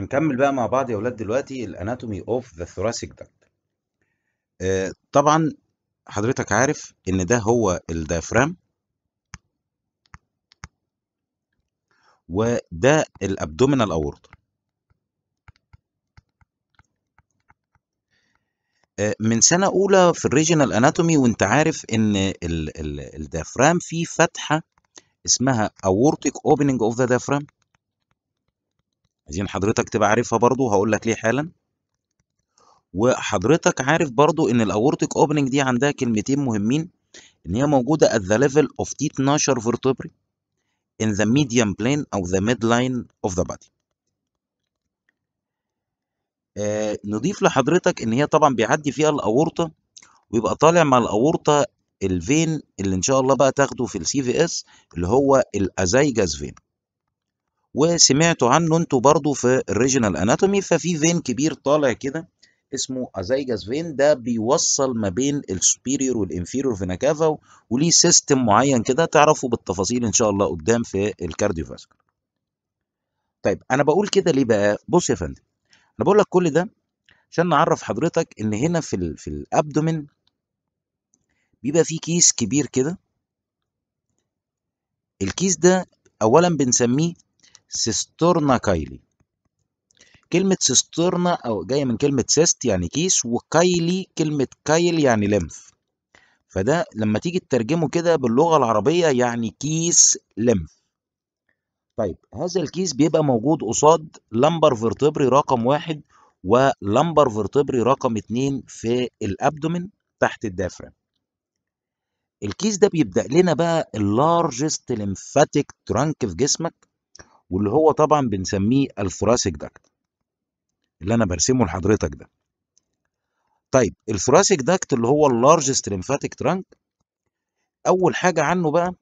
هنكمل بقى مع بعض يا ولاد دلوقتي الاناتومي اوف ذا ثوراسيك داكت آه، طبعا حضرتك عارف ان ده هو الديافرام وده الابدومينال اورطه آه، من سنة أولى في الريجنال أناتومي وأنت عارف إن الديافرام فيه فتحة اسمها أورتيك أوبننج أوف ذا ديافرام عايزين حضرتك تبقى عارفها برضو هقول لك ليه حالا وحضرتك عارف برضو ان الاورتيك اوبننج دي عندها كلمتين مهمين ان هي موجوده at the level of T12 vertebrae in the median plane او the midline of the body آه نضيف لحضرتك ان هي طبعا بيعدي فيها الاورطه ويبقى طالع مع الاورطه الفين اللي ان شاء الله بقى تاخده في السي في اس اللي هو الازايجاس فين وسمعتوا عنه انتوا برضو في الريجنال اناتومي ففي فين كبير طالع كده اسمه ازايجاس فين ده بيوصل ما بين السوبيريور والانفيريور فينا كافا وليه سيستم معين كده تعرفوا بالتفاصيل ان شاء الله قدام في الكارديوفاسكولار طيب انا بقول كده ليه بقى بص يا فندم انا بقول لك كل ده عشان نعرف حضرتك ان هنا في الـ في الابدومين بيبقى فيه كيس كبير كده الكيس ده اولا بنسميه سيسترنا كايلي كلمة سيسترنا أو جاية من كلمة سيست يعني كيس وكايلي كلمة كايل يعني لمف فده لما تيجي تترجمه كده باللغة العربية يعني كيس لمف طيب هذا الكيس بيبقى موجود قصاد لمبر فيرتبري رقم واحد ولمبر فيرتبري رقم اتنين في الأبدومين تحت الدافرن الكيس ده بيبدأ لنا بقى اللارجست لمفاتيك ترانك في جسمك واللي هو طبعا بنسميه الثراسيك داكت اللي انا برسمه لحضرتك ده طيب الثراسيك داكت اللي هو اللارجست ليمفاتيك ترانك اول حاجه عنه بقى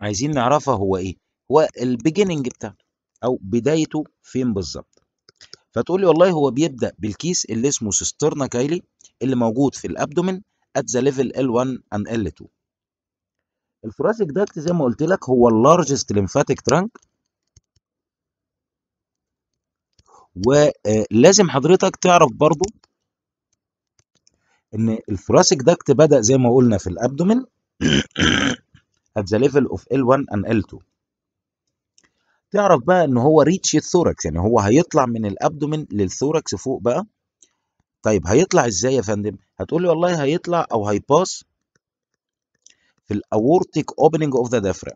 عايزين نعرفها هو ايه هو البيجيننج بتاعته او بدايته فين بالظبط فتقول لي والله هو بيبدا بالكيس اللي اسمه سيسترنا كايلي اللي موجود في الابدومين ات ذا ليفل L1 and L2 الثوراسيك داكت زي ما قلت لك هو اللارجست ليمفاتيك ترانك ولازم حضرتك تعرف برضو ان الثراسك داكت بدا زي ما قلنا في الابدومين at the level of L1 and L2 تعرف بقى ان هو ريتش الثوركس يعني هو هيطلع من الابدومين للثوركس فوق بقى طيب هيطلع ازاي يا فندم هتقول لي والله هيطلع او هيباس في الاورتيك اوبننج اوف ذا دافرا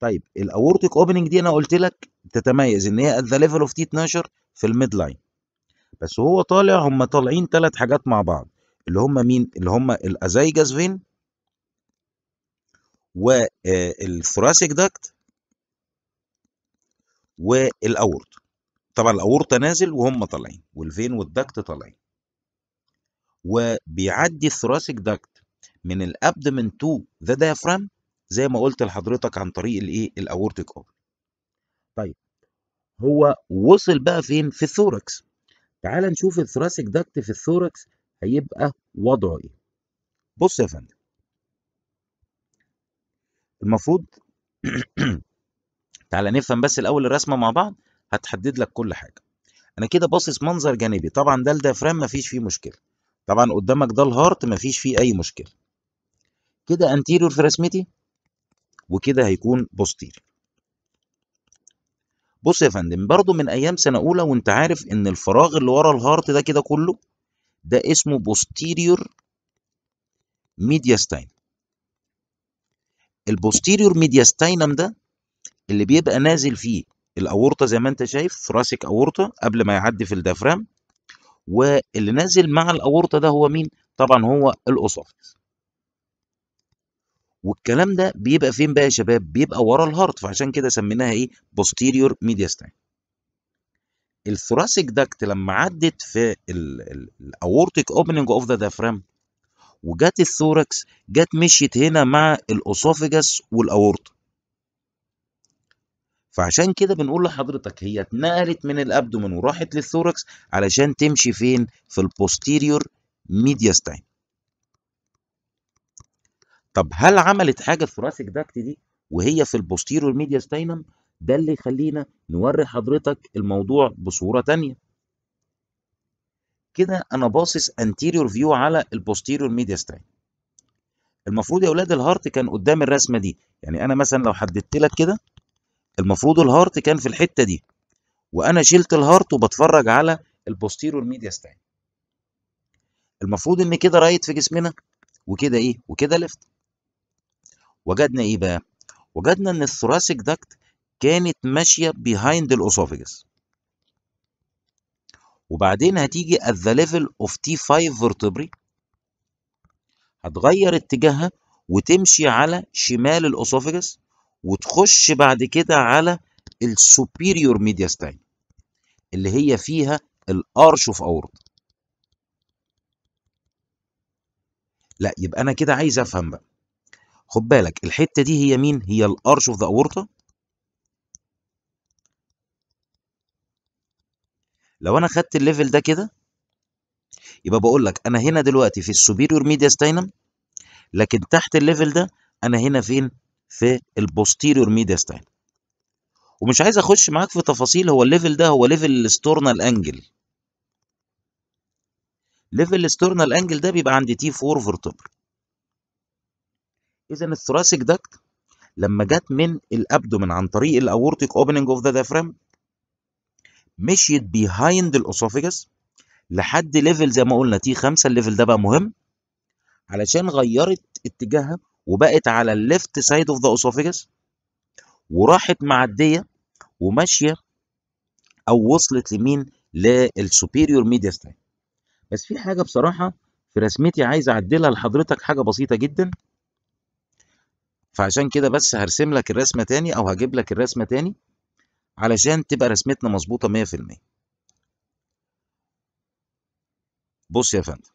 طيب الاورتيك اوبننج دي انا قلت لك تتميز ان هي ذا ليفل اوف تي 12 في الميد لاين بس وهو طالع هم طالعين ثلاث حاجات مع بعض اللي هم مين اللي هم الازايجاس فين والثوراسيك داكت والاورت طبعا الاورت نازل وهم طالعين والفين والدكت طالعين وبيعدي الثوراسيك داكت من الابدمن تو ذا دافرام زي ما قلت لحضرتك عن طريق الايه الاورتيك اوبن طيب هو وصل بقى فين في الثوركس تعال نشوف الثراسيك داكت في الثوركس هيبقى وضعه ايه بص يا فندم المفروض تعالى نفهم بس الاول الرسمه مع بعض هتحدد لك كل حاجه انا كده باصص منظر جانبي طبعا ده الدافرام مفيش فيه مشكله طبعا قدامك ده الهارت مفيش فيه اي مشكله كده انتيريور في رسمتي وكده هيكون بوستيريور بص يا فندم برضه من ايام سنه اولى وانت عارف ان الفراغ اللي ورا الهارت ده كده كله ده اسمه بوستيريور ميدياستاينم البوستيريور ميدياستاينم ده اللي بيبقى نازل فيه الاورطه زي ما انت شايف فراسك اورطه قبل ما يعدي في الدافرام واللي نازل مع الاورطه ده هو مين طبعا هو الاسوفيس والكلام ده بيبقى فين بقى يا شباب بيبقى ورا الهارت فعشان كده سميناها ايه posterior ميدياستين الثوراسيك داكت لما عدت في الاورتيك اوبننج اوف ذا دافرام وجت الثوركس جت مشيت هنا مع الاسوفجس والاورطه فعشان كده بنقول لحضرتك هي اتنقلت من الابدومين وراحت للثوركس علشان تمشي فين في البوستيريور ميدياستين طب هل عملت حاجه الثراسك داكت دي وهي في البوستيرو ميديا ستاينم ده اللي يخلينا نوري حضرتك الموضوع بصوره تانية كده انا باصص انتيريور فيو على البوستيرور ميديا ستاينم المفروض يا اولاد الهارت كان قدام الرسمه دي يعني انا مثلا لو حددت لك كده المفروض الهارت كان في الحته دي وانا شلت الهارت وبتفرج على البوستيرور ميديا ستاينم المفروض ان كده رايت في جسمنا وكده ايه وكده ليفت وجدنا ايه بقى وجدنا ان الثوراسيك داكت كانت ماشيه بيهايند الاسوفيجس وبعدين هتيجي ات ذا ليفل اوف تي 5 فيرتبري هتغير اتجاهها وتمشي على شمال الاسوفيجس وتخش بعد كده على السوبيريور ميدياستاين اللي هي فيها الارش اوف اورد لا يبقى انا كده عايز افهم بقى خد بالك الحته دي هي مين هي الارش اوف ذا اورتا لو انا خدت الليفل ده كده يبقى بقول لك انا هنا دلوقتي في السوبيريور ميديا ستاينم لكن تحت الليفل ده انا هنا فين في البوستيريور ميديا ستاينم ومش عايز اخش معاك في تفاصيل هو الليفل ده هو ليفل الستورنال انجل ليفل الستورنال انجل ده بيبقى عند تي 4 فورتبر اذا الثوراسيك داكت لما جت من الابدومن عن طريق الاورتيك اوبننج اوف ذا ديفرام مشيت بيهايند الاسوفيجس لحد ليفل زي ما قلنا تي 5 الليفل ده بقى مهم علشان غيرت اتجاهها وبقت على الليفت سايد اوف ذا اسوفيجس وراحت معديه وماشيه او وصلت لمين للسوبيريور ميديا ستاين بس في حاجه بصراحه في رسمتي عايز اعدلها لحضرتك حاجه بسيطه جدا فعشان كده بس هرسم لك الرسمة تاني أو هجيب لك الرسمة تاني علشان تبقى رسمتنا مظبوطة 100% بص يا فندم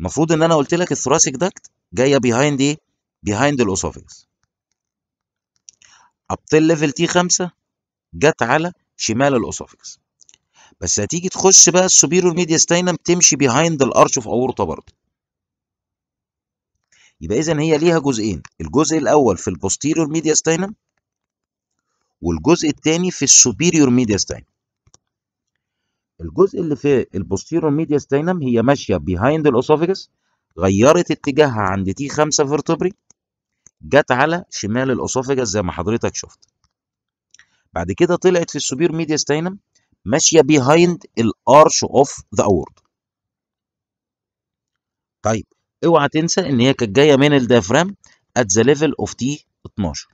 المفروض ان انا قلت لك الثراسيك داكت جايه بيهايند ايه؟ بيهايند الاسوفيكس ابطال ليفل تي 5 جت على شمال الاسوفيكس بس هتيجي تخش بقى السوبيرور ميديا ستاينم تمشي بيهايند الارش اوف اورطه برضه يبقى إذا هي ليها جزئين الجزء الأول في البوستيريور ميدياستاينم والجزء الثاني في السوبيريور ميدياستاينم الجزء اللي في البوستيريور ميدياستاينم هي ماشية بيهايند الأوسوفيجس غيرت اتجاهها عند تي 5 فيرتبري جت على شمال الأوسوفيجس زي ما حضرتك شفت بعد كده طلعت في السوبير ميدياستاينم ماشية بيهايند الارش اوف ذا اورد طيب اوعى تنسى ان هي كانت جايه من الدافرام ات ذا ليفل اوف تي 12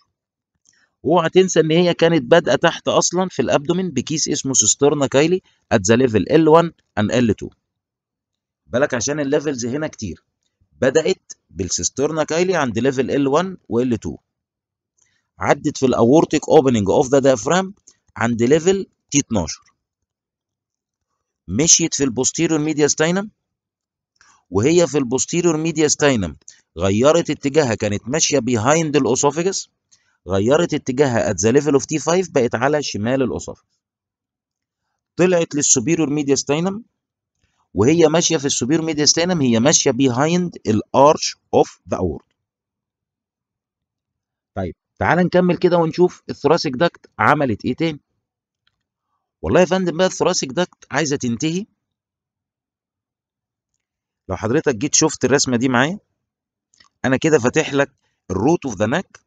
اوعى تنسى ان هي كانت بادئه تحت اصلا في الابدومين بكيس اسمه سيسترنا كايلي ات ذا ليفل ال 1 ان ال 2 بالك عشان الليفلز هنا كتير بدات بالسيسترنا كايلي عند ليفل ال 1 وال 2 عدت في الاورتيك اوبننج اوف ذا دافرام عند ليفل تي 12 مشيت في البوستيريور ميديا ستاينم وهي في البوستيريور ستاينم غيرت اتجاهها كانت ماشيه بيهايند الاسوفيجس غيرت اتجاهها ات ذا ليفل اوف تي 5 بقت على شمال الاسوفيجس طلعت للسوبيريور ستاينم وهي ماشيه في السوبيريور ستاينم هي ماشيه بيهايند الارش اوف ذا اورد طيب تعال نكمل كده ونشوف الثراسيك داكت عملت ايه تاني والله يا فندم بقى الثراسيك داكت عايزه تنتهي لو حضرتك جيت شفت الرسمه دي معايا انا كده فاتح لك الروت اوف ذا نك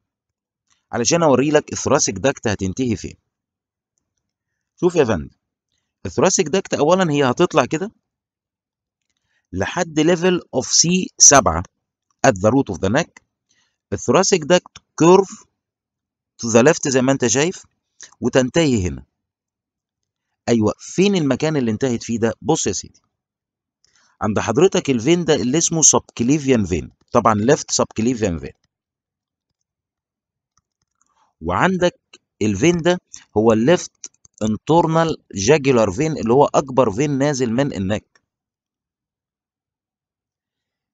علشان اوري لك الثراسك داكت هتنتهي فين شوف يا فندم الثراسك داكت اولا هي هتطلع كده لحد ليفل اوف سي 7 ات ذا روت اوف ذا نك الثراسك داكت كيرف تو ذا ليفت زي ما انت شايف وتنتهي هنا ايوه فين المكان اللي انتهت فيه ده بص يا سيدي عند حضرتك الفين ده اللي اسمه سبكليفيان فين طبعا ليفت سبكليفيان فين وعندك الفين ده هو الليفت انترنال جاجولار فين اللي هو اكبر فين نازل من النك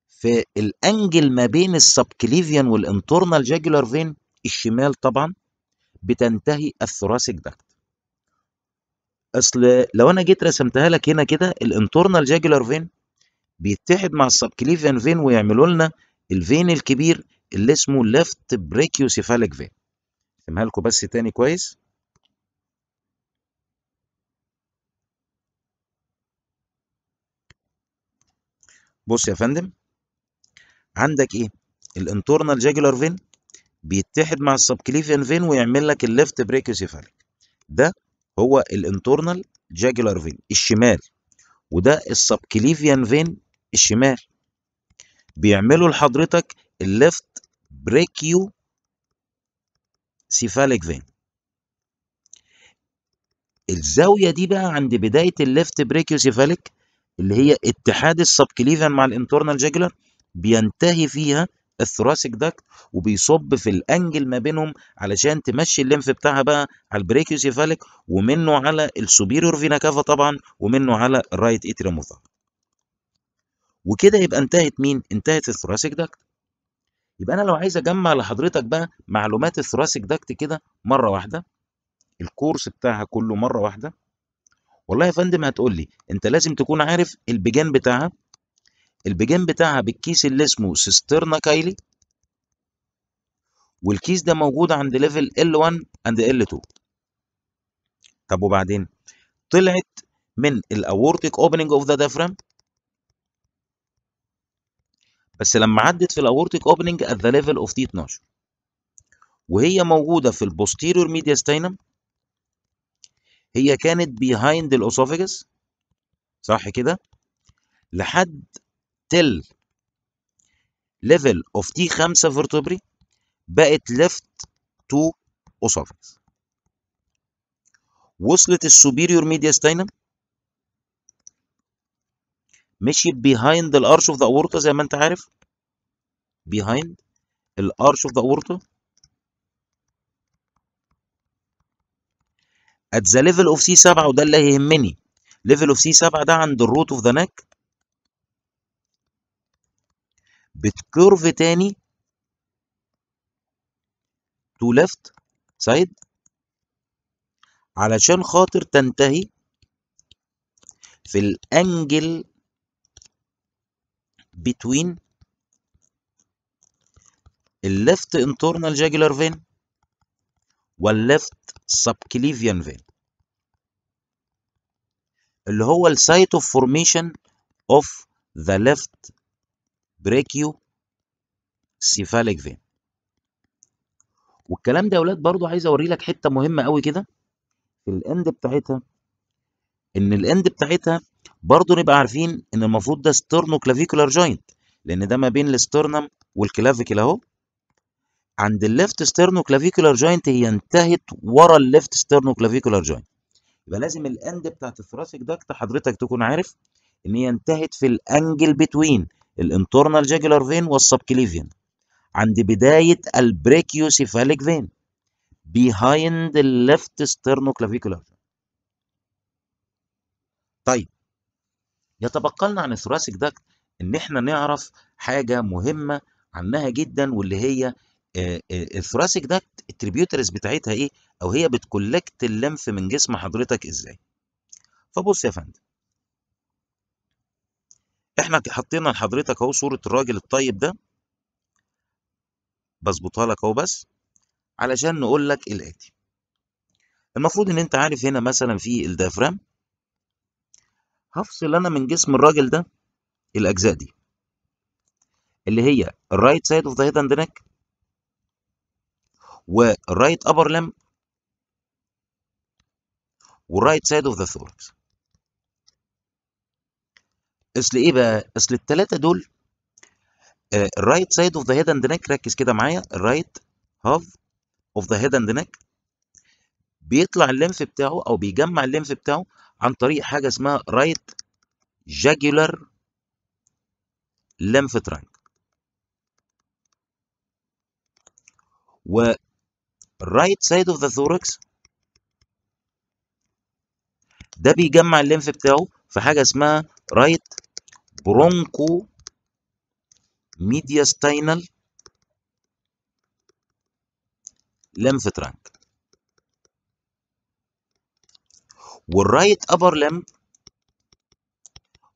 فالانجل ما بين السبكليفيان والانترنال جاجولار فين الشمال طبعا بتنتهي الثوراسيك داكت اصل لو انا جيت رسمتها لك هنا كده الانترنال جاجولار فين بيتحد مع السبكليفيان فين ويعملوا لنا الفين الكبير اللي اسمه ليفت بريكيوسيفاليك فين اسمها لكم بس تاني كويس بص يا فندم عندك ايه الانترنال جاجولار فين بيتحد مع السبكليفيان فين ويعمل لك الليفت بريكيوسيفاليك ده هو الانترنال جاجولار فين الشمال وده السبكليفيان فين الشمال بيعملوا لحضرتك الليفت بريكيو سيفاليك فين الزاويه دي بقى عند بدايه الليفت بريكيو سيفاليك اللي هي اتحاد السبكليفان مع الانترنال جيجلر بينتهي فيها الثراسيك داكت وبيصب في الانجل ما بينهم علشان تمشي الليمف بتاعها بقى على البريكيو سيفاليك ومنه على السوبيريور فينا كافا طبعا ومنه على الرايت اتريموفال وكده يبقى انتهت مين؟ انتهت الثراسيك داكت. يبقى انا لو عايز اجمع لحضرتك بقى معلومات الثراسيك داكت كده مره واحده الكورس بتاعها كله مره واحده والله يا فندم هتقول لي انت لازم تكون عارف البيجان بتاعها البيجان بتاعها بالكيس اللي اسمه سيسترنا كايلي والكيس ده موجود عند ليفل L1 اند L2 طب وبعدين طلعت من الاورتيك اوبننج اوف ذا ديافرام بس لما عدت في الاورتيك اوبننج ات ذا ليفل اوف تي 12 وهي موجوده في البوستيريور ميدياستينم هي كانت بيهايند الاوسوفاجس صح كده لحد تل ليفل اوف تي 5 فيرتبري بقت ليفت تو اوسوفاجس وصلت السوبيريور ميدياستينم مشيت بيهايند الارش اوف ذا اورتا زي ما انت عارف بيهايند الارش اوف ذا اورتا ات ذا ليفل اوف سي 7 وده اللي هيهمني ليفل اوف سي 7 ده عند الروت اوف ذا نك بتكيرف تاني تو ليفت سايد علشان خاطر تنتهي في الانجل between left internal jugular vein left subclavian vein اللي هو السايت site of formation of the left brachiocephalic vein. والكلام ده يا ولاد برضه عايز اوري لك حته مهمه قوي كده في الاند بتاعتها ان الاند بتاعتها برضه نبقى عارفين ان المفروض ده سترنو كلافيكولار جوينت لان ده ما بين الاسترنم والكلافيكل اهو عند الليفت سترنو كلافيكولار جوينت هي انتهت ورا الليفت سترنو كلافيكولار جوينت يبقى لازم الاند بتاعت الثراسيك داكت حضرتك تكون عارف ان هي انتهت في الانجل بتوين الانترنال جاجولار فين والسبكليفين عند بدايه البريكيوسيفاليك فين behind الليفت سترنو sternoclavicular طيب يتبقى لنا عن الثوراسيك داكت ان احنا نعرف حاجه مهمه عنها جدا واللي هي آه، آه، الثوراسيك داكت التريبيوتريز بتاعتها ايه او هي بتكولكت اللمف من جسم حضرتك ازاي فبص يا فندم احنا حطينا لحضرتك اهو صوره الراجل الطيب ده بظبطها لك اهو بس علشان نقول لك الاتي المفروض ان انت عارف هنا مثلا في الديافرام هفصل انا من جسم الراجل ده الاجزاء دي اللي هي الرايت سايد اوف ذا هيد اند نيك والرايت ابر لم والرايت سايد اوف ذا ثوركس اصل ايه بقى اصل الثلاثه دول الرايت سايد اوف ذا هيد اند نيك ركز كده معايا الرايت هاف اوف ذا هيد اند نيك بيطلع الليمف بتاعه او بيجمع الليمف بتاعه عن طريق حاجة اسمها right jugular lymph trunk و right side of the thorax ده بيجمع الليمف بتاعه في حاجة اسمها right broncho mediastinal lymph trunk والرايت ابر لمب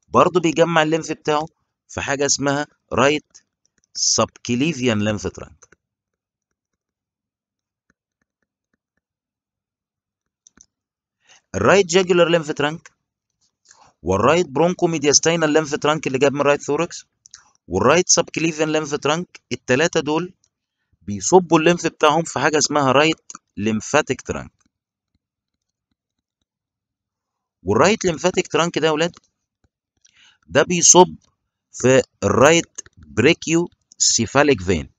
برضه بيجمع الليمف بتاعه في حاجه اسمها رايت سبكليفيان ليمف ترانك الرايت جاجولار لمف ترانك والرايت برونكو ميدياستاينال ليمف ترانك اللي جاب من رايت ثوركس والرايت سبكليفيان لمف ترانك التلاتة دول بيصبوا الليمف بتاعهم في حاجه اسمها رايت ليمفاتيك ترانك والرايت ليمفاتيك ترانك ده يا ولاد ده بيصب في الرايت بريكيو سيفاليك فين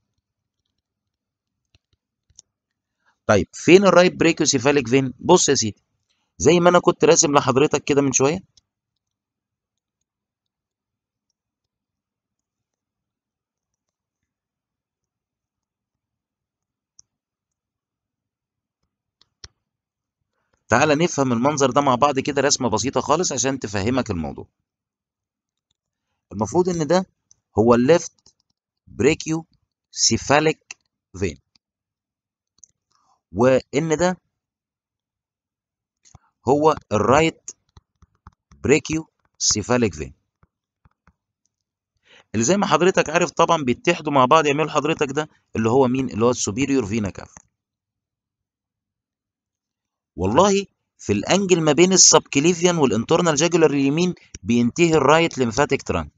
طيب فين الرايت بريكيو سيفاليك فين بص يا سيدي زي ما انا كنت راسم لحضرتك كده من شويه تعال نفهم المنظر ده مع بعض كده رسمة بسيطة خالص عشان تفهمك الموضوع المفروض ان ده هو الليفت بريكيو سيفاليك فين وان ده هو الرايت بريكيو سيفاليك فين اللي زي ما حضرتك عارف طبعا بيتحدوا مع بعض يعملوا حضرتك ده اللي هو مين اللي هو السوبيريور فينا كاف والله في الانجل ما بين السبكليفيان والانترنال جاجولار اليمين بينتهي الرايت ليمفاتيك ترانك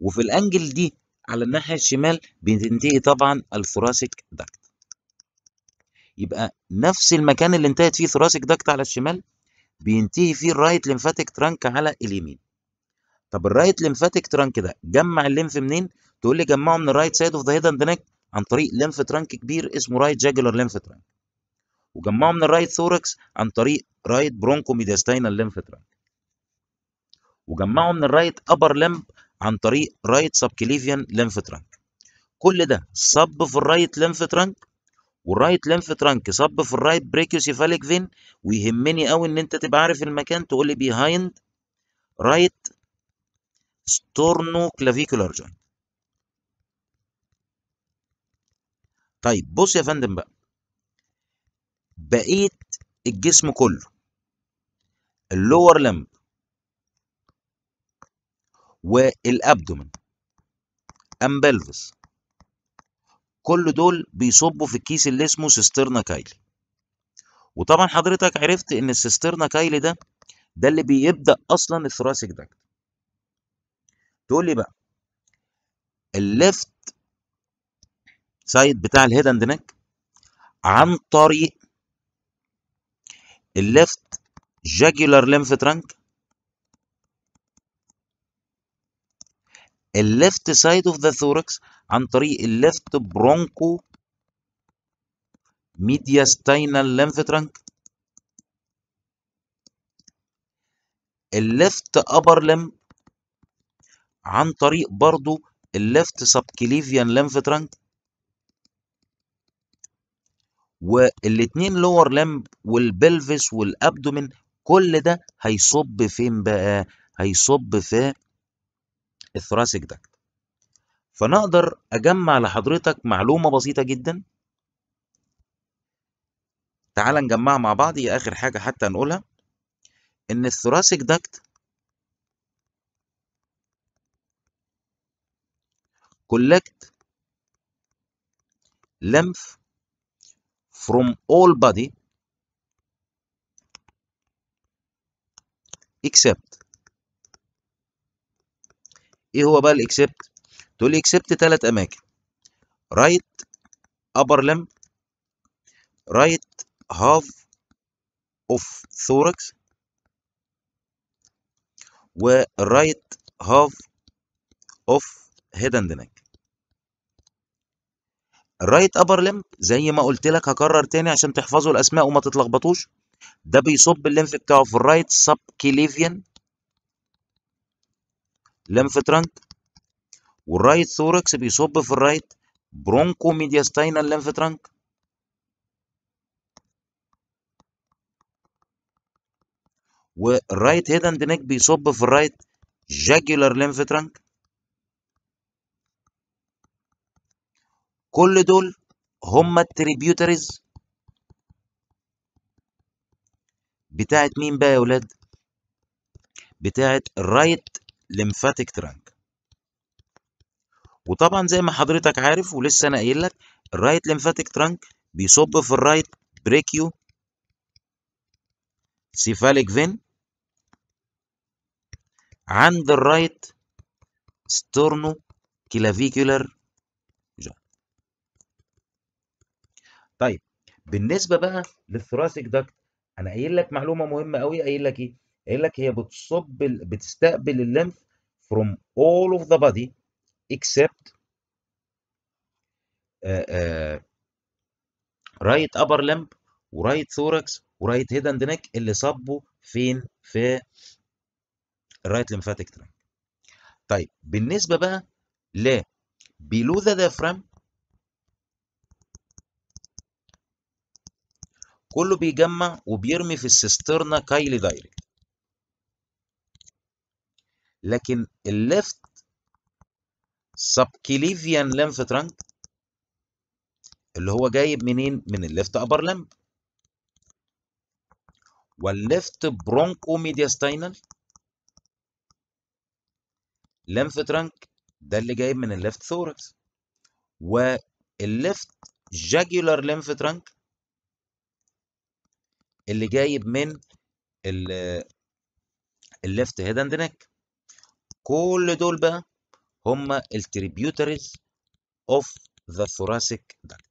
وفي الانجل دي على الناحيه الشمال بينتهي طبعا الثوراسيك داكت يبقى نفس المكان اللي انتهت فيه ثوراسيك داكت على الشمال بينتهي فيه الرايت ليمفاتيك ترانك على اليمين طب الرايت ليمفاتيك ترانك ده جمع الليمف منين تقول لي جمعه من الرايت سايد اوف ذا هيد اند نك عن طريق لمف ترانك كبير اسمه رايت جاجولار لمف ترانك وجمعه من الرايت ثوركس عن طريق رايت برونكو ميدياستاينال لمف ترانك وجمعه من الرايت ابر لمب عن طريق رايت سبكليفيان لمف ترانك كل ده صب في الرايت لمف ترانك والرايت لمف ترانك صب في الرايت بريكيوسيفاليك فين ويهمني قوي ان انت تبقى عارف المكان تقول لي بيهايند رايت ستورنو كلافيكولار جوينت طيب بص يا فندم بقى بقيت الجسم كله اللور لمب والابدومن امبلفس كل دول بيصبوا في الكيس اللي اسمه سيسترنا كايلي وطبعا حضرتك عرفت ان السيسترنا كايلي ده ده اللي بيبدا اصلا الثراسك ده تقول لي بقى الليفت سايد بتاع الهيد اند نك عن طريق الليفت جاجولار لينف ترانك الليفت سايد اوف ذا ثوركس عن طريق الليفت برونكو ميدياستينال لينف ترانك الليفت ابر لم عن طريق برضو الليفت سبكليفيان لمف ترانك والاثنين لور لامب والبلفس والابدومين كل ده هيصب فين بقى هيصب في الثراسك داكت فنقدر اجمع لحضرتك معلومه بسيطه جدا تعال نجمعها مع بعض هي اخر حاجه حتى نقولها ان الثراسك داكت كولكت لمف from all body except ايه هو بقى الاكسبت تقول لي اكسبت ثلاث اماكن right upper limb right half of thorax و right half of head and neck الرايت ابر ليمب زي ما قلت لك هكرر تاني عشان تحفظوا الاسماء وما تتلخبطوش ده بيصب الليمف بتاعه في الرايت سب كليفيان ليمف ترانك والرايت ثوركس بيصب في الرايت برونكو ميدياستاينال ليمف ترانك والرايت هيد اند نيك بيصب في الرايت جاجولار ليمف ترانك كل دول هم التريبيوتريز بتاعت مين بقى يا ولاد بتاعت الرايت ليمفاتيك ترانك وطبعا زي ما حضرتك عارف ولسه انا قايل لك الرايت ليمفاتيك ترانك بيصب في الرايت بريكيو سيفاليك فين عند الرايت ستورنو كلافيكولار طيب بالنسبه بقى للثوراسيك داكت انا قايل لك معلومه مهمه قوي قايل لك ايه قايل لك هي بتصب بتستقبل الليمف from all of the body except رايت ابر لمب ورايت ثوركس ورايت هيد اند نيك اللي صبوا فين في الرايت ليمفاتيك ترانك طيب بالنسبه بقى ل بيلو ذا ديفرام كله بيجمع وبيرمي في السيسترنا كايلي دايركت لكن الليفت سبكيليفيان لمف ترانك اللي هو جايب منين من الليفت ابر لمب والليفت برونكو ميدياستاينال لمف ترانك ده اللي جايب من الليفت ثوركس والليفت جاجولار لمف ترانك اللي جايب من الليفت هيد اند نيك كل دول بقى هما التريبيوتريز اوف ذا ثوراسيك داكت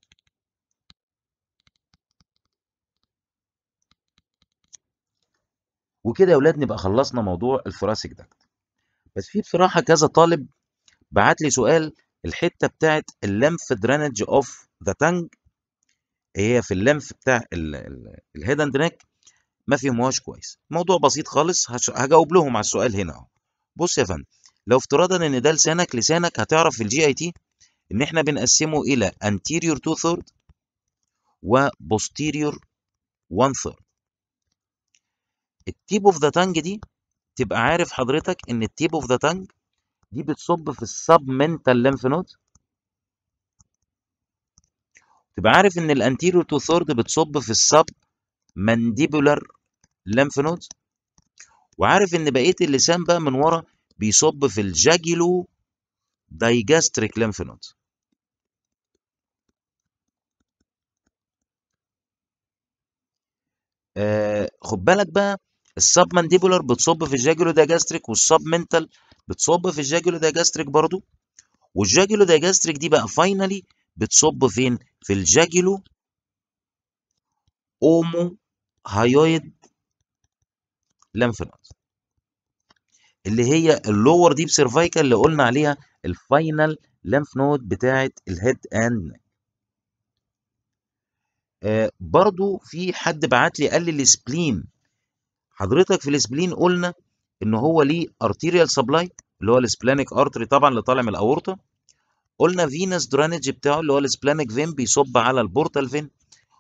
وكده يا اولاد نبقى خلصنا موضوع الثوراسيك داكت بس في بصراحه كذا طالب بعت لي سؤال الحته بتاعت اللمف درينج اوف ذا تانج هي في اللمف بتاع الهيد اند نيك ما فهموهاش كويس موضوع بسيط خالص هجاوب لهم على السؤال هنا اهو بص يا فندم لو افتراضا ان ده لسانك لسانك هتعرف في الجي اي تي ان احنا بنقسمه الى anterior 2 third وposterior 1 third التيب اوف ذا تانج دي تبقى عارف حضرتك ان التيب اوف ذا تانج دي بتصب في السب منتال ليمف نود تبقى عارف ان الانتيريور تو ثورد بتصب في السب مانديبولار لمف نودز وعارف ان بقيه اللسان بقى من ورا بيصب في الجاجيلو دايجاستريك لمف نودز آه خد بالك بقى السب مانديبولار بتصب في الجاجولو دايجاستريك والسب منتال بتصب في الجاجولو دايجاستريك برضو والجاجولو دايجاستريك دي بقى فاينالي بتصب فين في الجاجلو اومو هايويد لمف اللي هي اللور ديب سيرفايكال اللي قلنا عليها الفاينل لمف نود بتاعه الهيد اند نك آه برضو في حد بعت لي قال لي السبلين حضرتك في السبلين قلنا ان هو ليه ارتيريال سبلاي اللي هو السبلانيك ارتري طبعا اللي طالع من الاورطه قلنا فينس درانج بتاعه اللي هو السبلانك فين بيصب على البورتال فين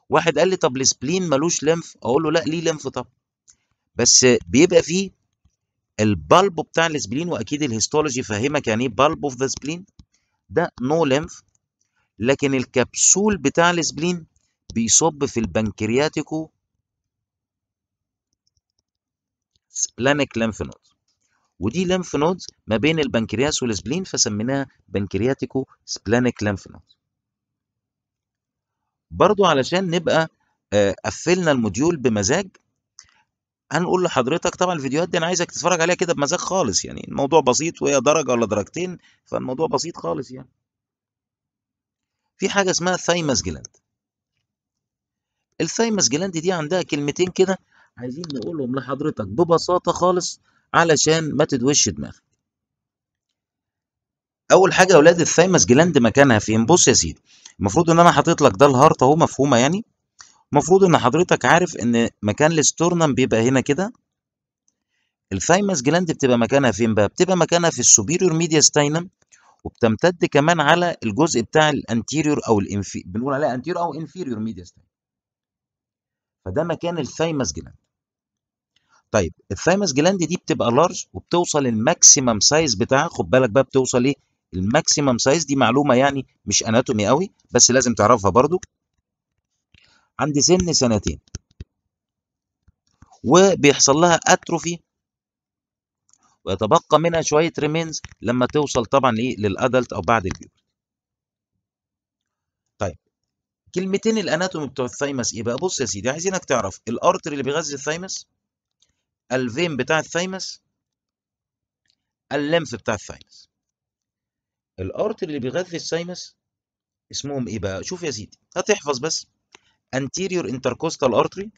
واحد قال لي طب السبلين ملوش لمف اقول له لا ليه لمف طب بس بيبقى فيه البالب بتاع السبلين واكيد الهيستولوجي فاهمك يعني ايه بالب اوف ذا سبلين ده نو no لمف لكن الكبسول بتاع السبلين بيصب في البنكرياتيكو سبلانك لمف نود ودي لمف نودز ما بين البنكرياس والسبلين فسميناها بنكرياتيكو سبلانيك لمف نودز برضو علشان نبقى آه، قفلنا الموديول بمزاج هنقول لحضرتك طبعا الفيديوهات دي انا عايزك تتفرج عليها كده بمزاج خالص يعني الموضوع بسيط وهي درجه ولا درجتين فالموضوع بسيط خالص يعني في حاجه اسمها ثايمس جلاند الثايمس جلاند دي عندها كلمتين كده عايزين نقولهم لحضرتك ببساطه خالص علشان ما تدوش دماغك اول حاجه يا اولاد الثايمس جلاند مكانها فين بص يا سيدي المفروض ان انا حاطط لك ده الهارت اهو مفهومه يعني المفروض ان حضرتك عارف ان مكان الاستورنم بيبقى هنا كده الثايمس جلاند بتبقى مكانها فين بقى بتبقى مكانها في السوبيريور ميدياستاينم وبتمتد كمان على الجزء بتاع الانتيريور او الانفي بنقول عليها انتيريور او انفيريور ميدياستاينم فده مكان الثايمس جلاند طيب الثايمس جلاند دي بتبقى لارج وبتوصل الماكسيمم سايز بتاعها خد بالك بقى بتوصل ايه الماكسيمم سايز دي معلومه يعني مش اناتومي قوي بس لازم تعرفها برضو عند سن سنتين وبيحصل لها اتروفي ويتبقى منها شويه ريمينز لما توصل طبعا ايه للادلت او بعد البيوت طيب كلمتين الاناتومي بتوع الثايمس ايه بقى بص يا سيدي عايزينك تعرف الارتري اللي بيغذي الثايمس الفين بتاع الثايمس اللمف بتاع الثايمس الارتر اللي بيغذي الثايمس اسمهم ايه بقى شوف يا سيدي هتحفظ بس anterior intercostal artery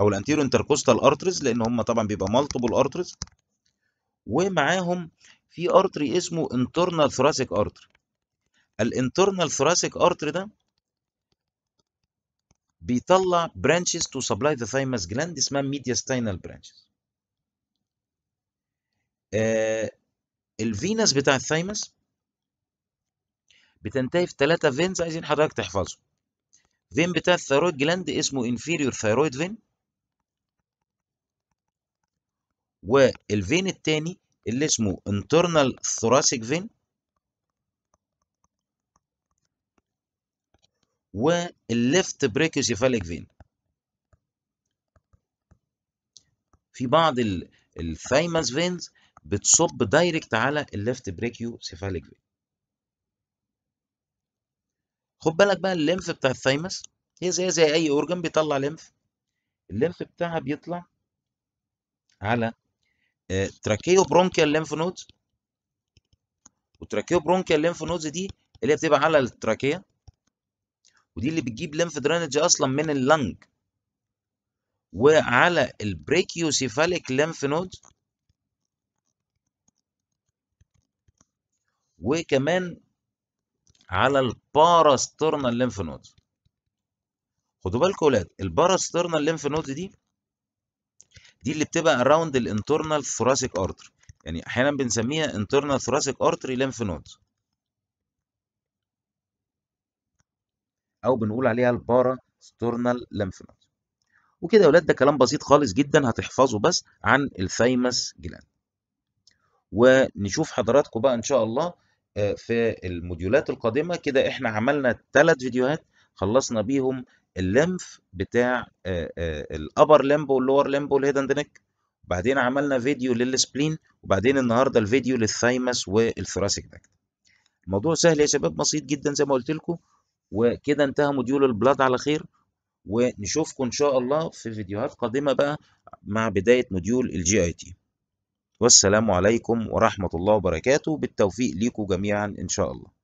او الانتيرو انتركوستال ارتريز لان هم طبعا بيبقى مالتيبل ارتريز ومعاهم في ارتري اسمه انترنال ثوراسيك ارتري الانترنال ثوراسيك ارتري ده بيطلع برانشز تو سبلاي ذا thymus جلاند اسمها ميدياستاينال برانشز آه الفينس بتاع الثايمس بتنتهي في ثلاثة فينز عايزين حضرتك تحفظه فين بتاع الثيرويد جلاند اسمه انفيريور thyroid فين والفين التاني اللي اسمه internal thoracic vein والليفت بريكيوسيفاليك فين في بعض الثايمس فينز بتصب دايركت على الليفت بريكيوسيفاليك فين خد بالك بقى الليمف بتاع الثايمس هي زي زي اي اورجن بيطلع ليمف الليمف بتاعها بيطلع على تراكيو برونكيال ليمف نودز وتراكيو برونكيال ليمف نودز دي اللي هي بتبقى على التراكيه ودي اللي بتجيب ليمف درينج اصلا من اللنج وعلى البريكيوسيفاليك ليمف نود وكمان على الباراسترنال ليمف نود خدوا بالكم اولاد الباراسترنال ليمف نود دي دي اللي بتبقى اراوند الانترنال ثوراسيك ارتر يعني احيانا بنسميها انترنال ثوراسيك ارتري ليمف نود أو بنقول عليها البارا ستورنال لمف نود وكده يا ولاد ده كلام بسيط خالص جدا هتحفظه بس عن الثايمس جلاند ونشوف حضراتكم بقى إن شاء الله آه، في الموديولات القادمة كده إحنا عملنا ثلاث فيديوهات خلصنا بيهم اللمف بتاع آه، آه، الأبر لمب واللور لمب والهيدن أند نيك وبعدين عملنا فيديو للسبلين وبعدين النهارده الفيديو للثايمس والثوراسيك دكت الموضوع سهل يا شباب بسيط جدا زي ما قلت لكم وكده انتهى موديول البلاد على خير ونشوفكم ان شاء الله في فيديوهات قادمة بقى مع بداية موديول الجي اي تي والسلام عليكم ورحمة الله وبركاته بالتوفيق ليكم جميعا ان شاء الله